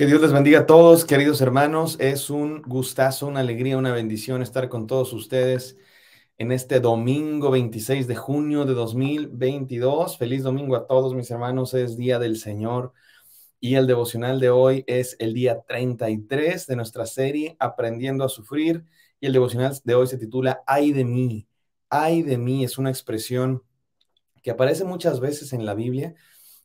Que Dios les bendiga a todos, queridos hermanos. Es un gustazo, una alegría, una bendición estar con todos ustedes en este domingo 26 de junio de 2022. Feliz domingo a todos, mis hermanos. Es Día del Señor y el devocional de hoy es el día 33 de nuestra serie Aprendiendo a Sufrir y el devocional de hoy se titula Ay de mí. Ay de mí es una expresión que aparece muchas veces en la Biblia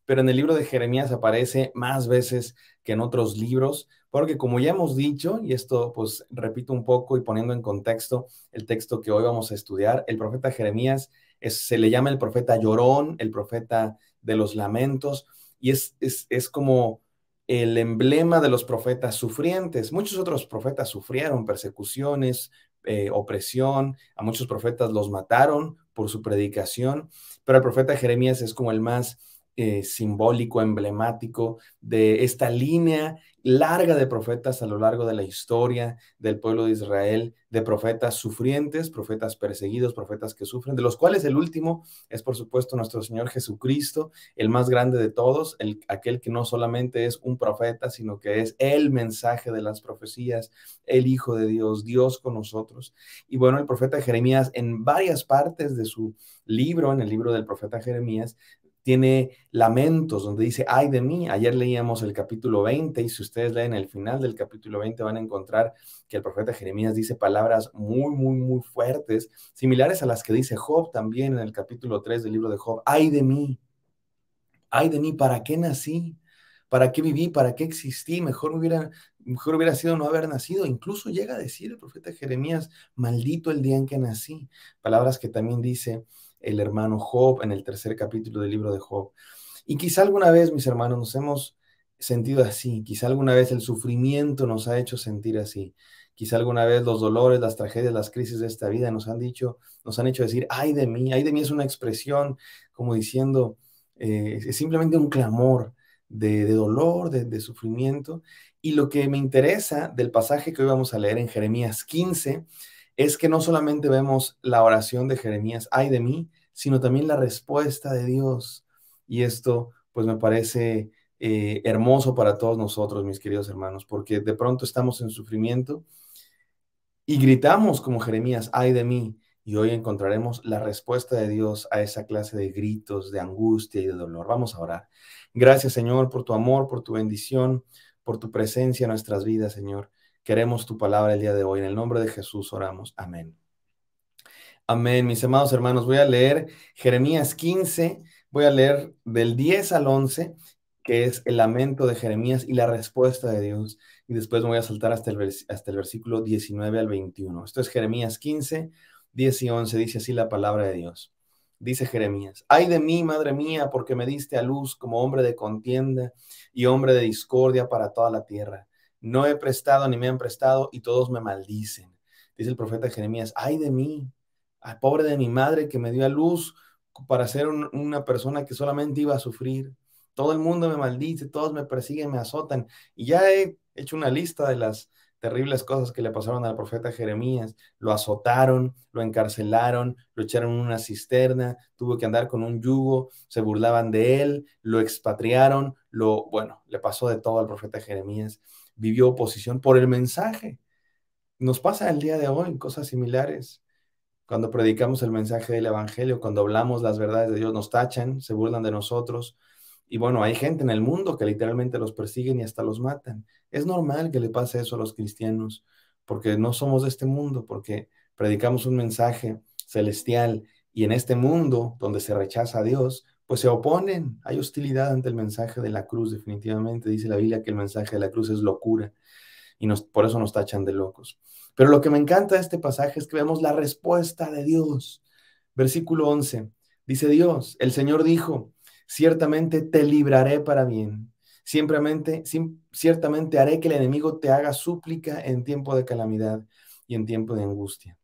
pero en el libro de Jeremías aparece más veces que en otros libros, porque como ya hemos dicho, y esto pues repito un poco y poniendo en contexto el texto que hoy vamos a estudiar, el profeta Jeremías se le llama el profeta llorón, el profeta de los lamentos, y es, es, como el emblema de los profetas sufrientes. Muchos otros profetas sufrieron persecuciones, eh, opresión, a muchos profetas los mataron por su predicación, pero el profeta Jeremías es como el más eh, simbólico, emblemático de esta línea larga de profetas a lo largo de la historia del pueblo de Israel, de profetas sufrientes, profetas perseguidos, profetas que sufren, de los cuales el último es por supuesto nuestro Señor Jesucristo, el más grande de todos, el, aquel que no solamente es un profeta, sino que es el mensaje de las profecías, el Hijo de Dios, Dios con nosotros. Y bueno, el profeta Jeremías en varias partes de su libro, en el libro del profeta Jeremías, tiene lamentos donde dice, ay de mí, ayer leíamos el capítulo 20 y si ustedes leen el final del capítulo 20 van a encontrar que el profeta Jeremías dice palabras muy, muy, muy fuertes, similares a las que dice Job también en el capítulo 3 del libro de Job, ay de mí, ay de mí, ¿para qué nací? ¿Para qué viví? ¿Para qué existí? Mejor hubiera, mejor hubiera sido no haber nacido. Incluso llega a decir el profeta Jeremías, maldito el día en que nací. Palabras que también dice el hermano Job en el tercer capítulo del libro de Job. Y quizá alguna vez, mis hermanos, nos hemos sentido así, quizá alguna vez el sufrimiento nos ha hecho sentir así, quizá alguna vez los dolores, las tragedias, las crisis de esta vida nos han dicho, nos han hecho decir, ay de mí, ay de mí es una expresión como diciendo, eh, es simplemente un clamor de, dolor, de, de sufrimiento. Y lo que me interesa del pasaje que hoy vamos a leer en Jeremías 15 es que no solamente vemos la oración de Jeremías, ay de mí, sino también la respuesta de Dios. Y esto, pues me parece eh, hermoso para todos nosotros, mis queridos hermanos, porque de pronto estamos en sufrimiento y gritamos como Jeremías, ay de mí. Y hoy encontraremos la respuesta de Dios a esa clase de gritos, de angustia y de dolor. Vamos a orar. Gracias, Señor, por tu amor, por tu bendición, por tu presencia en nuestras vidas, Señor. Queremos tu palabra el día de hoy. En el nombre de Jesús oramos. Amén. Amén, mis amados hermanos. Voy a leer Jeremías 15, voy a leer del 10 al 11, que es el lamento de Jeremías y la respuesta de Dios. Y después me voy a saltar hasta el, hasta el versículo 19 al 21. Esto es Jeremías 15, 10 y 11. Dice así la palabra de Dios. Dice Jeremías, ay de mí, madre mía, porque me diste a luz como hombre de contienda y hombre de discordia para toda la tierra no he prestado ni me han prestado y todos me maldicen. Dice el profeta Jeremías, ay de mí, al pobre de mi madre que me dio a luz para ser una persona que solamente iba a sufrir. Todo el mundo me maldice, todos me persiguen, me azotan. Y ya he hecho una lista de las terribles cosas que le pasaron al profeta Jeremías. Lo azotaron, lo encarcelaron, lo echaron en una cisterna, tuvo que andar con un yugo, se burlaban de él, lo expatriaron, lo, bueno, le pasó de todo al profeta Jeremías vivió oposición por el mensaje. Nos pasa el día de hoy cosas similares. Cuando predicamos el mensaje del Evangelio, cuando hablamos las verdades de Dios, nos tachan, se burlan de nosotros. Y bueno, hay gente en el mundo que literalmente los persiguen y hasta los matan. Es normal que le pase eso a los cristianos, porque no somos de este mundo, porque predicamos un mensaje celestial y en este mundo donde se rechaza a Dios, pues se oponen. Hay hostilidad ante el mensaje de la cruz, definitivamente. Dice la Biblia que el mensaje de la cruz es locura y por eso nos tachan de locos. Pero lo que me encanta de este pasaje es que vemos la respuesta de Dios. Versículo 11. Dice Dios, el Señor dijo, ciertamente te libraré para bien. ciertamente haré que el enemigo te haga súplica en tiempo de calamidad y en tiempo de angustia.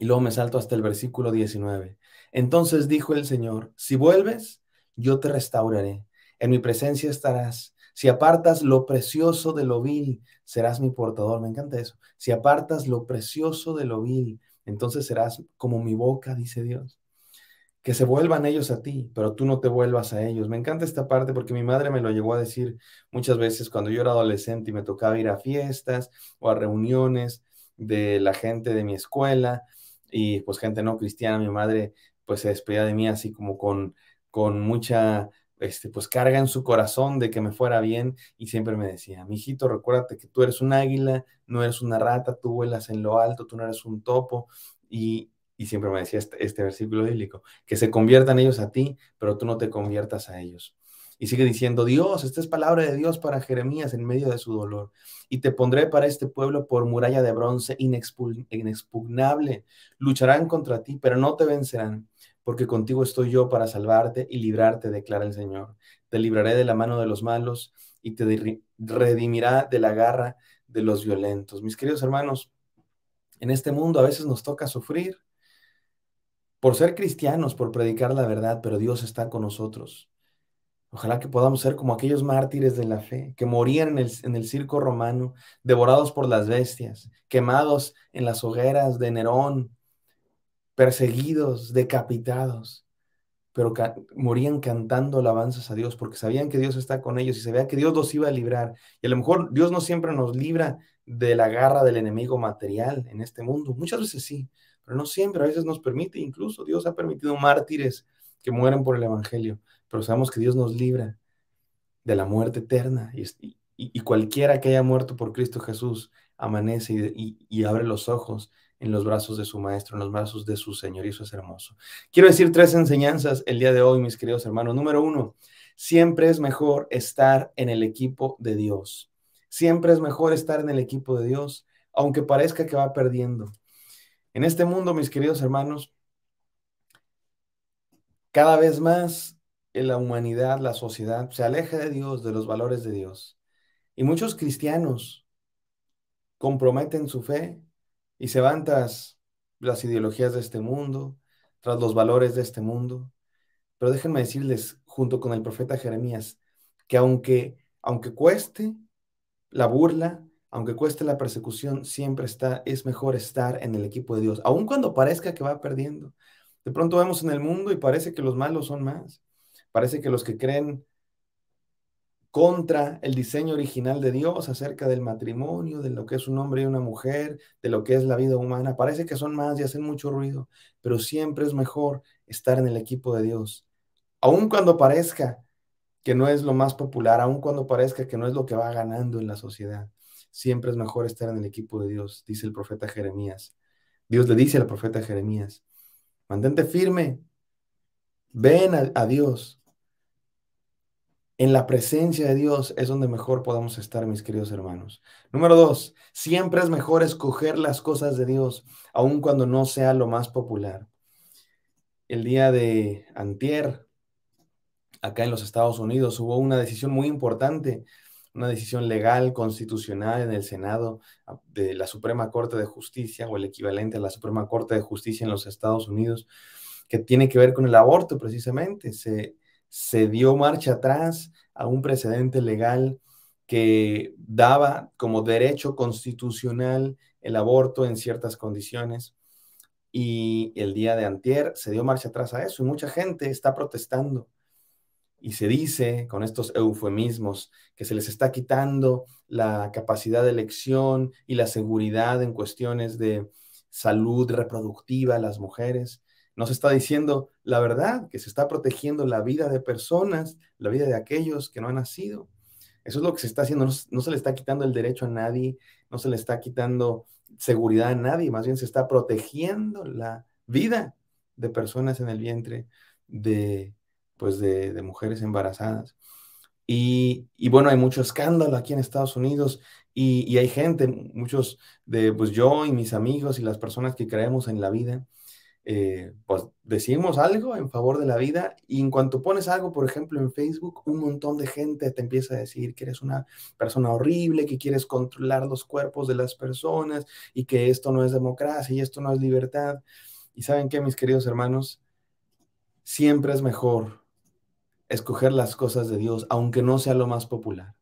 Y luego me salto hasta el versículo 19. Entonces dijo el Señor, si vuelves, yo te restauraré, en mi presencia estarás. Si apartas lo precioso de lo vil, serás mi portador. Me encanta eso. Si apartas lo precioso de lo vil, entonces serás como mi boca, dice Dios. Que se vuelvan ellos a ti, pero tú no te vuelvas a ellos. Me encanta esta parte porque mi madre me lo llegó a decir muchas veces cuando yo era adolescente y me tocaba ir a fiestas o a reuniones de la gente de mi escuela y pues gente no cristiana. Mi madre pues se despedía de mí así como con, con mucha este, pues carga en su corazón de que me fuera bien y siempre me decía, mijito, recuérdate que tú eres un águila, no eres una rata, tú vuelas en lo alto, tú no eres un topo y, siempre me decía este, este, versículo bíblico, que se conviertan ellos a ti, pero tú no te conviertas a ellos. Y sigue diciendo, Dios, esta es palabra de Dios para Jeremías en medio de su dolor. Y te pondré para este pueblo por muralla de bronce inexpugnable. Lucharán contra ti, pero no te vencerán porque contigo estoy yo para salvarte y librarte, declara el Señor. Te libraré de la mano de los malos y te redimirá de la garra de los violentos. Mis queridos hermanos, en este mundo a veces nos toca sufrir por ser cristianos, por predicar la verdad, pero Dios está con nosotros. Ojalá que podamos ser como aquellos mártires de la fe, que morían en el, circo romano, devorados por las bestias, quemados en las hogueras de Nerón, perseguidos, decapitados, pero morían cantando alabanzas a Dios porque sabían que Dios está con ellos y se sabían que Dios los iba a librar. Y a lo mejor Dios no siempre nos libra de la garra del enemigo material en este mundo, muchas veces sí, pero no siempre, a veces nos permite, incluso Dios ha permitido mártires que mueren por el Evangelio, pero sabemos que Dios nos libra de la muerte eterna y, cualquiera que haya muerto por Cristo Jesús amanece y, y abre los ojos en los brazos de su maestro, en los brazos de su Señor, y eso es hermoso. Quiero decir tres enseñanzas el día de hoy, mis queridos hermanos. Número uno, siempre es mejor estar en el equipo de Dios. Siempre es mejor estar en el equipo de Dios, aunque parezca que va perdiendo. En este mundo, mis queridos hermanos, cada vez más la humanidad, la sociedad, se aleja de Dios, de los valores de Dios. Y muchos cristianos comprometen su fe y se van las ideologías de este mundo, tras los valores de este mundo. Pero déjenme decirles, junto con el profeta Jeremías, que aunque, aunque cueste la burla, aunque cueste la persecución, siempre está, es mejor estar en el equipo de Dios, aun cuando parezca que va perdiendo. De pronto vemos en el mundo y parece que los malos son más, parece que los que creen contra el diseño original de Dios acerca del matrimonio, de lo que es un hombre y una mujer, de lo que es la vida humana. Parece que son más y hacen mucho ruido, pero siempre es mejor estar en el equipo de Dios. Aun cuando parezca que no es lo más popular, aun cuando parezca que no es lo que va ganando en la sociedad, siempre es mejor estar en el equipo de Dios, dice el profeta Jeremías. Dios le dice al profeta Jeremías, mantente firme, ven a, Dios, en la presencia de Dios es donde mejor podamos estar, mis queridos hermanos. Número dos, siempre es mejor escoger las cosas de Dios, aun cuando no sea lo más popular. El día de antier, acá en los Estados Unidos, hubo una decisión muy importante, una decisión legal, constitucional en el Senado ah, de la Suprema Corte de Justicia o el equivalente a la Suprema Corte de Justicia en los Estados Unidos, que tiene que ver con el aborto precisamente. Se se dio marcha atrás a un precedente legal que daba como derecho constitucional el aborto en ciertas condiciones. Y el día de antier se dio marcha atrás a eso y mucha gente está protestando. Y se dice con estos eufemismos que se les está quitando la capacidad de elección y la seguridad en cuestiones de salud reproductiva a las mujeres. No se está diciendo la verdad, que se está protegiendo la vida de personas, la vida de aquellos que no han nacido. Eso es lo que se está haciendo. No, se le está quitando el derecho a nadie, no se le está quitando seguridad a nadie, más bien se está protegiendo la vida de personas en el vientre de, pues de, mujeres embarazadas. Y, bueno, hay mucho escándalo aquí en Estados Unidos y, y hay gente, muchos de, pues yo y mis amigos y las personas que creemos en la vida, eh, pues decimos algo en favor de la vida y en cuanto pones algo, por ejemplo, en Facebook, un montón de gente te empieza a decir que eres una persona horrible, que quieres controlar los cuerpos de las personas y que esto no es democracia y esto no es libertad. Y saben que mis queridos hermanos, siempre es mejor escoger las cosas de Dios, aunque no sea lo más popular.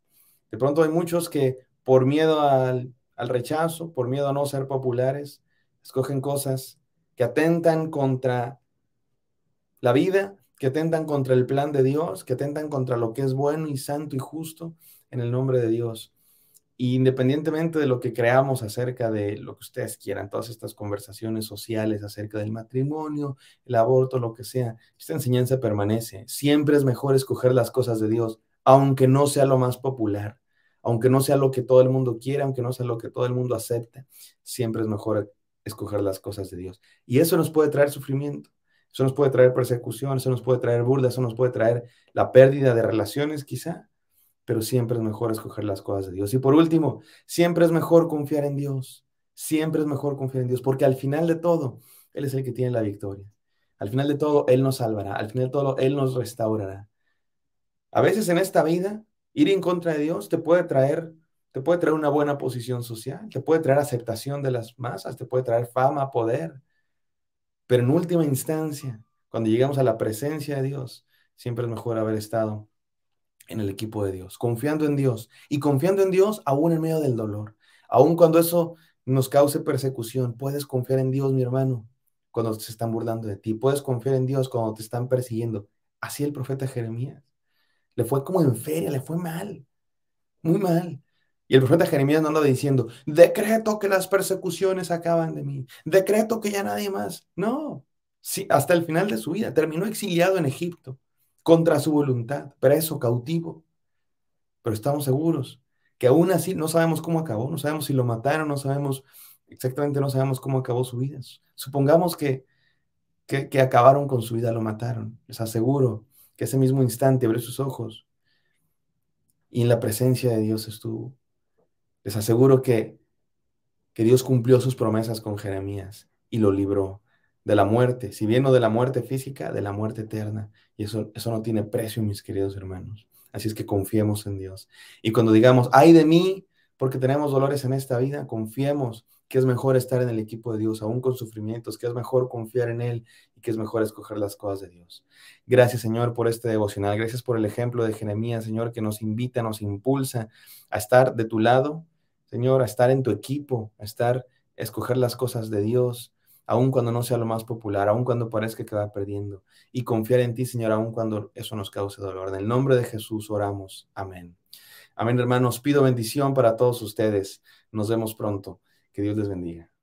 De pronto hay muchos que por miedo al, al rechazo, por miedo a no ser populares, escogen cosas que atentan contra la vida, que atentan contra el plan de Dios, que atentan contra lo que es bueno y santo y justo en el nombre de Dios. Y independientemente de lo que creamos acerca de lo que ustedes quieran, todas estas conversaciones sociales acerca del matrimonio, el aborto, lo que sea, esta enseñanza permanece. Siempre es mejor escoger las cosas de Dios, aunque no sea lo más popular, aunque no sea lo que todo el mundo quiera, aunque no sea lo que todo el mundo acepta, siempre es mejor escoger las cosas de Dios. Y eso nos puede traer sufrimiento, eso nos puede traer persecución, eso nos puede traer burda, eso nos puede traer la pérdida de relaciones quizá, pero siempre es mejor escoger las cosas de Dios. Y por último, siempre es mejor confiar en Dios, siempre es mejor confiar en Dios, porque al final de todo, Él es el que tiene la victoria. Al final de todo, Él nos salvará, al final de todo, Él nos restaurará. A veces en esta vida, ir en contra de Dios te puede traer te puede traer una buena posición social, te puede traer aceptación de las masas, te puede traer fama, poder. Pero en última instancia, cuando llegamos a la presencia de Dios, siempre es mejor haber estado en el equipo de Dios, confiando en Dios y confiando en Dios aún en medio del dolor, aún cuando eso nos cause persecución. Puedes confiar en Dios, mi hermano, cuando se están burlando de ti. Puedes confiar en Dios cuando te están persiguiendo. Así el profeta Jeremías. Le fue como en feria, le fue mal, muy mal. Y el profeta Jeremías no anda diciendo, decreto que las persecuciones acaban de mí, decreto que ya nadie más. No, sí, hasta el final de su vida terminó exiliado en Egipto, contra su voluntad, preso, cautivo. Pero estamos seguros que aún así no sabemos cómo acabó, no sabemos si lo mataron, no sabemos exactamente, no sabemos cómo acabó su vida. Supongamos que, que, que acabaron con su vida, lo mataron. Les aseguro que ese mismo instante abrió sus ojos y en la presencia de Dios estuvo. Les aseguro que, que Dios cumplió sus promesas con Jeremías y lo libró de la muerte, si bien no de la muerte física, de la muerte eterna. Y eso, eso no tiene precio, mis queridos hermanos. Así es que confiemos en Dios. Y cuando digamos, ay de mí, porque tenemos dolores en esta vida, confiemos que es mejor estar en el equipo de Dios, aún con sufrimientos, que es mejor confiar en Él y que es mejor escoger las cosas de Dios. Gracias, Señor, por este devocional. Gracias por el ejemplo de Jeremías, Señor, que nos invita, nos impulsa a estar de tu lado Señor, a estar en tu equipo, a estar, escoger las cosas de Dios, aun cuando no sea lo más popular, aun cuando parezca que va perdiendo, y confiar en ti, Señor, aun cuando eso nos cause dolor. En el nombre de Jesús oramos. Amén. Amén, hermanos. Pido bendición para todos ustedes. Nos vemos pronto. Que Dios les bendiga.